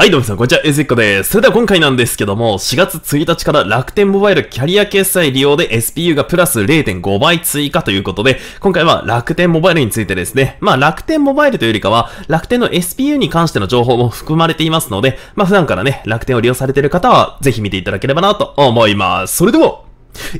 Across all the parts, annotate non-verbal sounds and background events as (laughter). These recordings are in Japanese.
はい、どうもさん、こんにちは、エセッコです。それでは今回なんですけども、4月1日から楽天モバイルキャリア決済利用で SPU がプラス0.5倍追加ということで、今回は楽天モバイルについてですね、まあ楽天モバイルというよりかは、楽天の SPU に関しての情報も含まれていますので、まあ普段からね、楽天を利用されている方は、ぜひ見ていただければなと思います。それでは、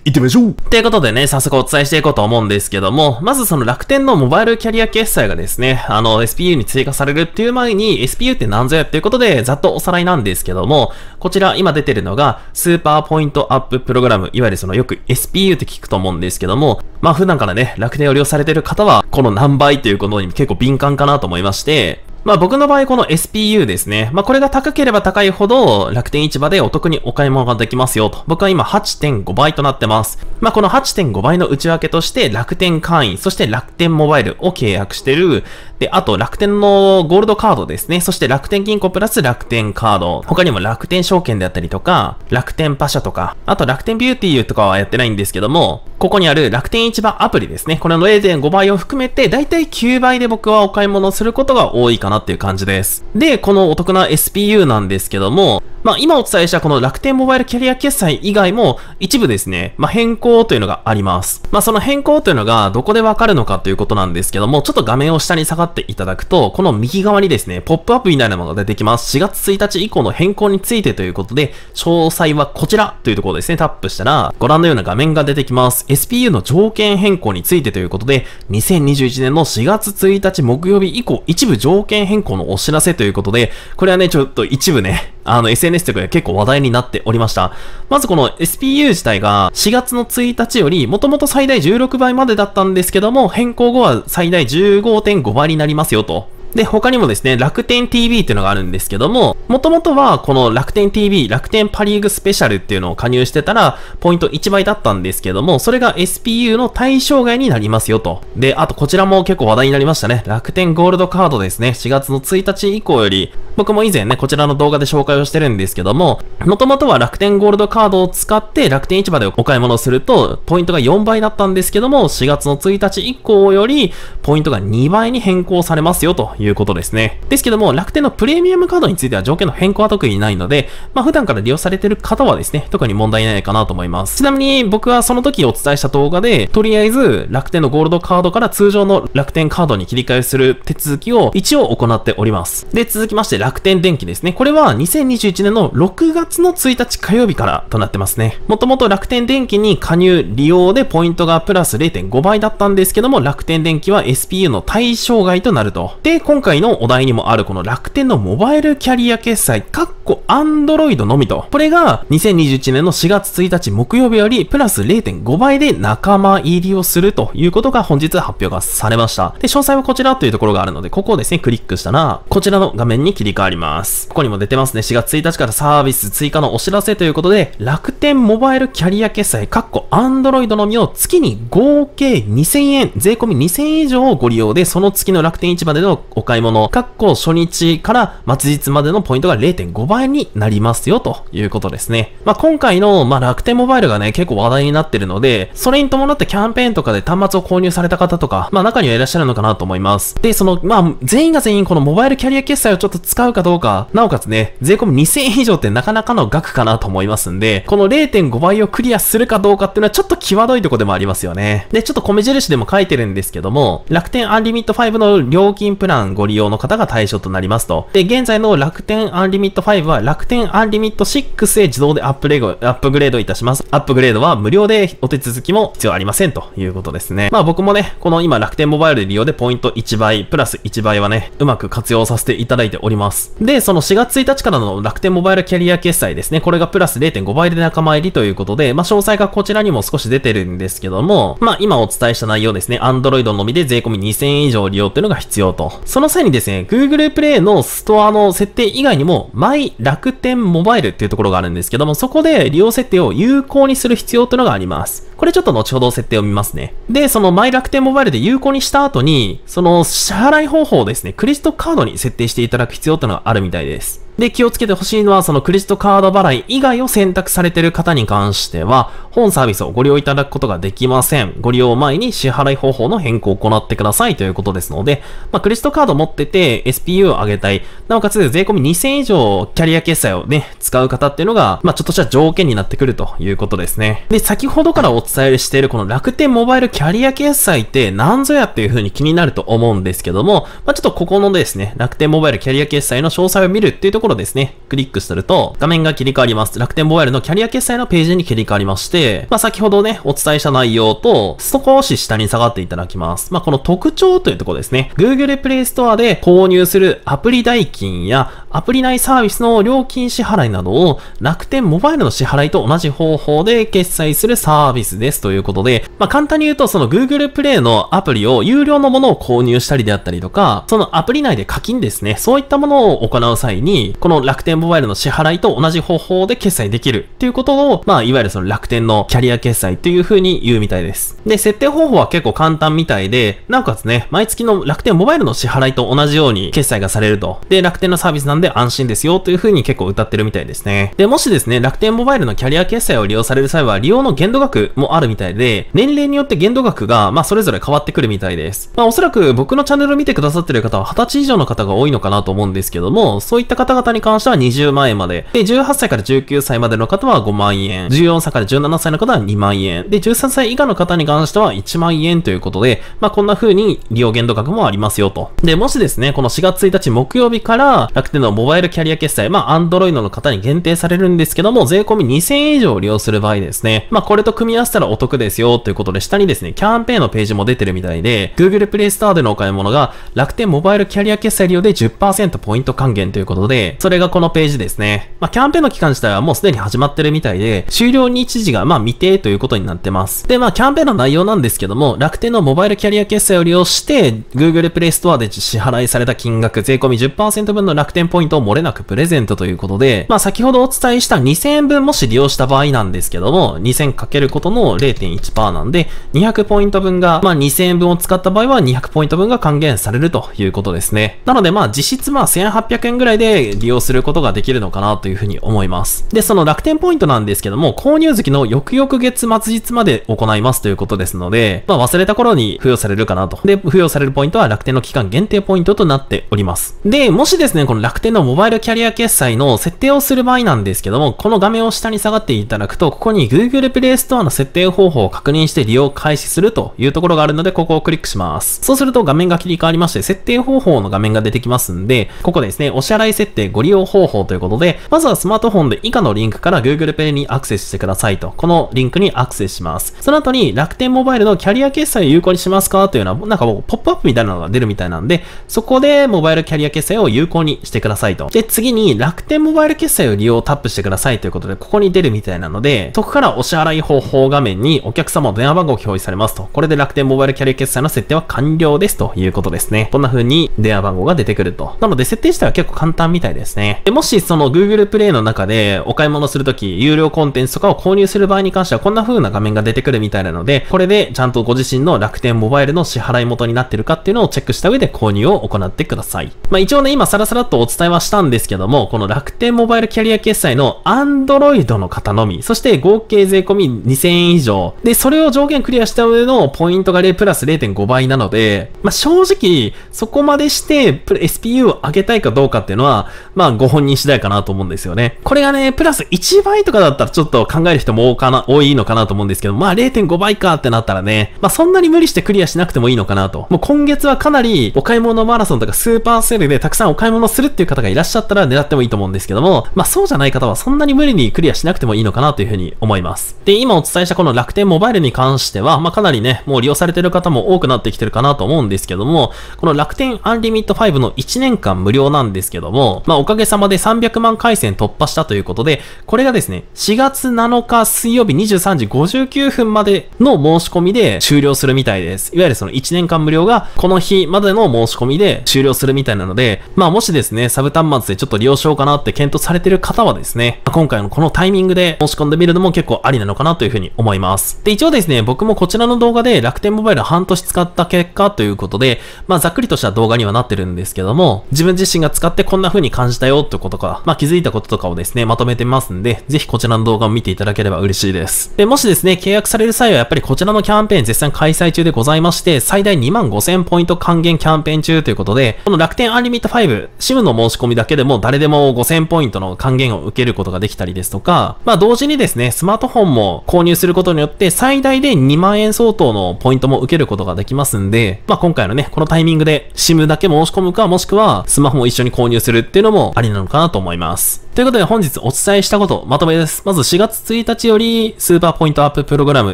行ってみましょうということでね、早速お伝えしていこうと思うんですけども、まずその楽天のモバイルキャリア決済がですね、あの、SPU に追加されるっていう前に、SPU って何ぞやっていうことで、ざっとおさらいなんですけども、こちら今出てるのが、スーパーポイントアッププログラム、いわゆるそのよく SPU って聞くと思うんですけども、まあ普段からね、楽天を利用されてる方は、この何倍ということに結構敏感かなと思いまして、まあ僕の場合この SPU ですね。まあこれが高ければ高いほど楽天市場でお得にお買い物ができますよと。僕は今8.5倍となってます。まあこの8.5倍の内訳として楽天会員、そして楽天モバイルを契約してる。で、あと楽天のゴールドカードですね。そして楽天銀行プラス楽天カード。他にも楽天証券であったりとか、楽天パシャとか、あと楽天ビューティーとかはやってないんですけども、ここにある楽天市場アプリですね。これの0.5倍を含めて、だいたい9倍で僕はお買い物することが多いかなっていう感じです。で、このお得な SPU なんですけども、まあ、今お伝えしたこの楽天モバイルキャリア決済以外も一部ですね、まあ、変更というのがあります。まあ、その変更というのがどこでわかるのかということなんですけども、ちょっと画面を下に下がっていただくと、この右側にですね、ポップアップみたいなものが出てきます。4月1日以降の変更についてということで、詳細はこちらというところですね、タップしたら、ご覧のような画面が出てきます。SPU の条件変更についてということで、2021年の4月1日木曜日以降、一部条件変更のお知らせということで、これはね、ちょっと一部ね、あの、SNS SNS とかで結構話題になっておりました。まずこの SPU 自体が4月の1日よりもともと最大16倍までだったんですけども、変更後は最大15.5倍になりますよと。で、他にもですね、楽天 TV っていうのがあるんですけども、もともとはこの楽天 TV、楽天パリーグスペシャルっていうのを加入してたら、ポイント1倍だったんですけども、それが SPU の対象外になりますよと。で、あとこちらも結構話題になりましたね。楽天ゴールドカードですね。4月の1日以降より、僕も以前ね、こちらの動画で紹介をしてるんですけども、もともとは楽天ゴールドカードを使って楽天市場でお買い物をすると、ポイントが4倍だったんですけども、4月の1日以降より、ポイントが2倍に変更されますよということですね。ですけども、楽天のプレミアムカードについては条件の変更は特にないので、まあ、普段から利用されてる方はですね、特に問題ないかなと思います。ちなみに僕はその時お伝えした動画で、とりあえず楽天のゴールドカードから通常の楽天カードに切り替えする手続きを一応行っております。で、続きまして楽天電気ですね。これは2021年の6月の1日火曜日からとなってますね。もともと楽天電気に加入利用でポイントがプラス0.5倍だったんですけども、楽天電気は SPU の対象外となると。で、今回のお題にもあるこの楽天のモバイルキャリア決済、かっこアンドロイドのみと。これが2021年の4月1日木曜日よりプラス0.5倍で仲間入りをするということが本日発表がされました。で、詳細はこちらというところがあるので、ここをですね、クリックしたら、こちらの画面に切り替わります。ここにも出てますね。4月1日からサービス追加のお知らせということで、楽天モバイルキャリア決済、かっこアンドロイドのみを月に合計2000円、税込2000円以上をご利用で、その月の楽天市場でのお買い物、括弧初日から末日までのポイントが0.5倍になりますよということですね。まあ、今回の、まあ、楽天モバイルがね、結構話題になってるので、それに伴ってキャンペーンとかで端末を購入された方とか、まあ、中にはいらっしゃるのかなと思います。で、その、まあ、全員が全員このモバイルキャリア決済をちょっと使うかどうか、なおかつね、税込2000円以上ってなかなかの額かなと思いますんで、この0.5倍をクリアするかどうかっていうのはちょっと際どいとこでもありますよね。で、ちょっと米印でも書いてるんですけども、楽天アンリミット5の料金プラン間ご利用の方が対象となりますと。で、現在の楽天アンリミット5は楽天アンリミット6へ自動でアップレグアップグレードいたします。アップグレードは無料でお手続きも必要ありませんということですね。まあ僕もね、この今楽天モバイルで利用でポイント1倍、プラス1倍はね、うまく活用させていただいております。で、その4月1日からの楽天モバイルキャリア決済ですね。これがプラス0.5倍で仲間入りということで、まあ詳細がこちらにも少し出てるんですけども、まあ今お伝えした内容ですね、Android のみで税込み2000円以上利用というのが必要と。そその際にですね、Google Play のストアの設定以外にも、My 楽天モバイルっていうところがあるんですけども、そこで利用設定を有効にする必要というのがあります。これちょっと後ほど設定を見ますね。で、その My 楽天モバイルで有効にした後に、その支払い方法をですね、クレジットカードに設定していただく必要というのがあるみたいです。で、気をつけてほしいのは、そのクレジットカード払い以外を選択されている方に関しては、本サービスをご利用いただくことができません。ご利用前に支払い方法の変更を行ってくださいということですので、まあ、クレジットカード持ってて SPU を上げたい。なおかつ、税込み2000以上キャリア決済をね、使う方っていうのが、まあ、ちょっとした条件になってくるということですね。で、先ほどからお伝えしているこの楽天モバイルキャリア決済って何ぞやっていう風に気になると思うんですけども、まあ、ちょっとここのですね、楽天モバイルキャリア決済の詳細を見るっていうところろですね、クリックすると、画面が切り替わります。楽天モバイルのキャリア決済のページに切り替わりまして、まあ、先ほどね、お伝えした内容と、少し下に下がっていただきます。まあ、この特徴というところですね。Google Play Store で購入するアプリ代金やアプリ内サービスの料金支払いなどを楽天モバイルの支払いと同じ方法で決済するサービスですということで、まあ、簡単に言うとその Google Play のアプリを有料のものを購入したりであったりとか、そのアプリ内で課金ですね、そういったものを行う際に、この楽天モバイルの支払いと同じ方法で決済できるっていうことを、まあ、いわゆるその楽天のキャリア決済という風に言うみたいです。で、設定方法は結構簡単みたいで、なおかつね、毎月の楽天モバイルの支払いと同じように決済がされると。で、楽天のサービスなんで安心ですよという風に結構歌ってるみたいですね。で、もしですね、楽天モバイルのキャリア決済を利用される際は、利用の限度額もあるみたいで、年齢によって限度額が、まあ、それぞれ変わってくるみたいです。まあ、おそらく僕のチャンネルを見てくださってる方は、20歳以上の方が多いのかなと思うんですけども、そういった方々に関しては20万円まで、で、18歳から19歳までの方は5万円、14歳から17歳の方は2万円、で、13歳以下の方に関しては1万円ということで、まあ、こんな風に利用限度額もありますよと。で、もしですね、この4月1日木曜日から楽天ののモバイルキャリア決済、まあ、Android の方に限定されるんですけども、税込み2000円以上利用する場合ですね、まあ、これと組み合わせたらお得ですよ、ということで、下にですね、キャンペーンのページも出てるみたいで、Google Play Store でのお買い物が、楽天モバイルキャリア決済利用で10%ポイント還元ということで、それがこのページですね。まあ、キャンペーンの期間自体はもうすでに始まってるみたいで、終了日時が、まあ、未定ということになってます。で、まあ、キャンペーンの内容なんですけども、楽天のモバイルキャリア決済を利用して、Google Play Store で支払いされた金額、税込み10%分の楽天ポイントポイントを漏れなくプレゼントということで、まあ先ほどお伝えした2000円分もし利用した場合なんですけども、2000かけることの0.1%なんで、200ポイント分が、まあ2000円分を使った場合は200ポイント分が還元されるということですね。なのでまあ実質まあ1800円ぐらいで利用することができるのかなというふうに思います。で、その楽天ポイントなんですけども、購入月の翌々月末日まで行いますということですので、まあ忘れた頃に付与されるかなと。で、付与されるポイントは楽天の期間限定ポイントとなっております。で、もしですね、この楽天定のモバイルキャリア決済の設定をする場合なんですけども、この画面を下に下がっていただくと、ここに Google Play Store の設定方法を確認して利用開始するというところがあるので、ここをクリックします。そうすると画面が切り替わりまして、設定方法の画面が出てきますんで、ここですね、お支払い設定ご利用方法ということで、まずはスマートフォンで以下のリンクから Google Pay にアクセスしてくださいと、このリンクにアクセスします。その後に楽天モバイルのキャリア決済を有効にしますかというのは、なんかポップアップみたいなのが出るみたいなんで、そこでモバイルキャリア決済を有効にしてください。さいと。で、次に楽天モバイル決済を利用をタップしてくださいということで、ここに出るみたいなので、そこからお支払い方法画面にお客様の電話番号を表示されますと。これで楽天モバイルキャリア決済の設定は完了ですということですね。こんな風に電話番号が出てくると。なので、設定自体は結構簡単みたいですね。で、もしその Google Play の中でお買い物するとき、有料コンテンツとかを購入する場合に関しては、こんな風な画面が出てくるみたいなので、これでちゃんとご自身の楽天モバイルの支払い元になってるかっていうのをチェックした上で購入を行ってください。まあ一応ね、今サラサラとお伝えはしたんですけども、この楽天モバイルキャリア決済の Android の方のみ、そして合計税込み2000円以上。で、それを条件クリアした上のポイントが0プラス0.5倍なので、まあ、正直、そこまでして SPU を上げたいかどうかっていうのは、まあ、ご本人次第かなと思うんですよね。これがね、プラス1倍とかだったらちょっと考える人も多かな、多いのかなと思うんですけど、まあ、0.5倍かってなったらね、まあ、そんなに無理してクリアしなくてもいいのかなと。もう今月はかなりお買い物マラソンとかスーパーセールでたくさんお買い物するっていう方方がいらっしゃったら狙ってもいいと思うんですけども、まあそうじゃない方はそんなに無理にクリアしなくてもいいのかなというふうに思います。で、今お伝えしたこの楽天モバイルに関しては、まあかなりね、もう利用されてる方も多くなってきてるかなと思うんですけども、この楽天アンリミット5の1年間無料なんですけども、まあおかげさまで300万回線突破したということで、これがですね、4月7日水曜日23時59分までの申し込みで終了するみたいです。いわゆるその1年間無料がこの日までの申し込みで終了するみたいなので、まあもしですね、サブ端末でちょっと利用しようかなって検討されてる方はですね、今回のこのタイミングで申し込んでみるのも結構ありなのかなというふうに思います。で、一応ですね、僕もこちらの動画で楽天モバイル半年使った結果ということで、まあざっくりとした動画にはなってるんですけども、自分自身が使ってこんな風に感じたよってことか、まあ気づいたこととかをですね、まとめてますんで、ぜひこちらの動画を見ていただければ嬉しいです。で、もしですね、契約される際はやっぱりこちらのキャンペーン絶賛開催中でございまして、最大2万5000ポイント還元キャンペーン中ということで、この楽天アンリミット5、SIM の申申し込みだけでも誰でも5000ポイントの還元を受けることができたりですとか、まあ同時にですね、スマートフォンも購入することによって最大で2万円相当のポイントも受けることができますんで、まあ今回のね、このタイミングで SIM だけ申し込むかもしくはスマホも一緒に購入するっていうのもありなのかなと思います。ということで本日お伝えしたこと、まとめです。まず4月1日より、スーパーポイントアッププログラム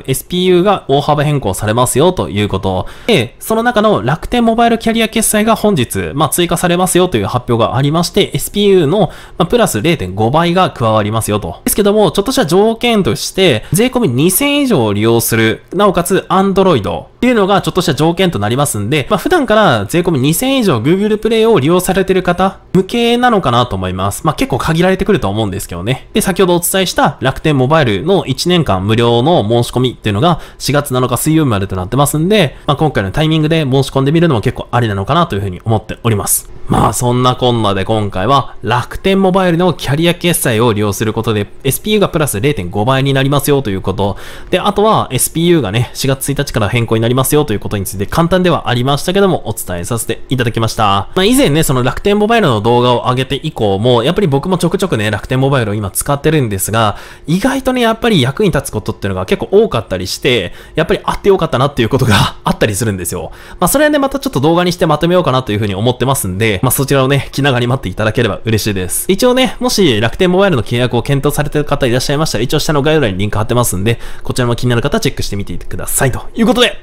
SPU が大幅変更されますよということ。で、その中の楽天モバイルキャリア決済が本日、まあ、追加されますよという発表がありまして、SPU の、まプラス0.5倍が加わりますよと。ですけども、ちょっとした条件として、税込み2000以上を利用する、なおかつ Android、っていうのがちょっとした条件となりますんで、まあ、普段から税込み2000以上 Google プレイを利用されてる方向けなのかなと思います。まあ、結構限られてくると思うんですけどね。で、先ほどお伝えした楽天モバイルの1年間無料の申し込みっていうのが4月7日水曜日までとなってますんで、まあ、今回のタイミングで申し込んでみるのも結構ありなのかなというふうに思っております。まあそんなこんなで今回は楽天モバイルのキャリア決済を利用することで SPU がプラス0.5倍になりますよということ。で、あとは SPU がね、4月1日から変更にななりますよということについて簡単ではありましたけどもお伝えさせていただきました。まあ、以前ね、その楽天モバイルの動画を上げて以降も、やっぱり僕もちょくちょくね、楽天モバイルを今使ってるんですが、意外とね、やっぱり役に立つことっていうのが結構多かったりして、やっぱりあってよかったなっていうことが (laughs) あったりするんですよ。まあ、それはね、またちょっと動画にしてまとめようかなというふうに思ってますんで、まあ、そちらをね、気長に待っていただければ嬉しいです。一応ね、もし楽天モバイルの契約を検討されてる方いらっしゃいましたら、一応下の概要欄にリンク貼ってますんで、こちらも気になる方はチェックしてみてください。ということで、